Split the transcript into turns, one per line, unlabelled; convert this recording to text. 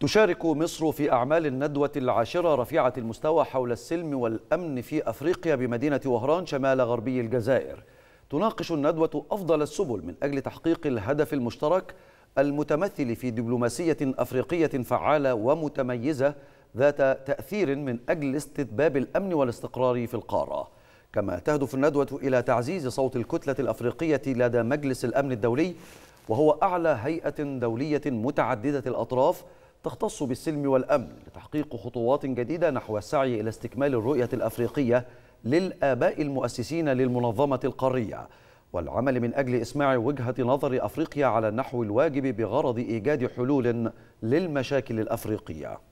تشارك مصر في أعمال الندوة العاشرة رفيعة المستوى حول السلم والأمن في أفريقيا بمدينة وهران شمال غربي الجزائر تناقش الندوة أفضل السبل من أجل تحقيق الهدف المشترك المتمثل في دبلوماسية أفريقية فعالة ومتميزة ذات تأثير من أجل استتباب الأمن والاستقرار في القارة كما تهدف الندوة إلى تعزيز صوت الكتلة الأفريقية لدى مجلس الأمن الدولي وهو أعلى هيئة دولية متعددة الأطراف تختص بالسلم والأمن لتحقيق خطوات جديدة نحو السعي إلى استكمال الرؤية الأفريقية للآباء المؤسسين للمنظمة القارية والعمل من أجل إسماع وجهة نظر أفريقيا على النحو الواجب بغرض إيجاد حلول للمشاكل الأفريقية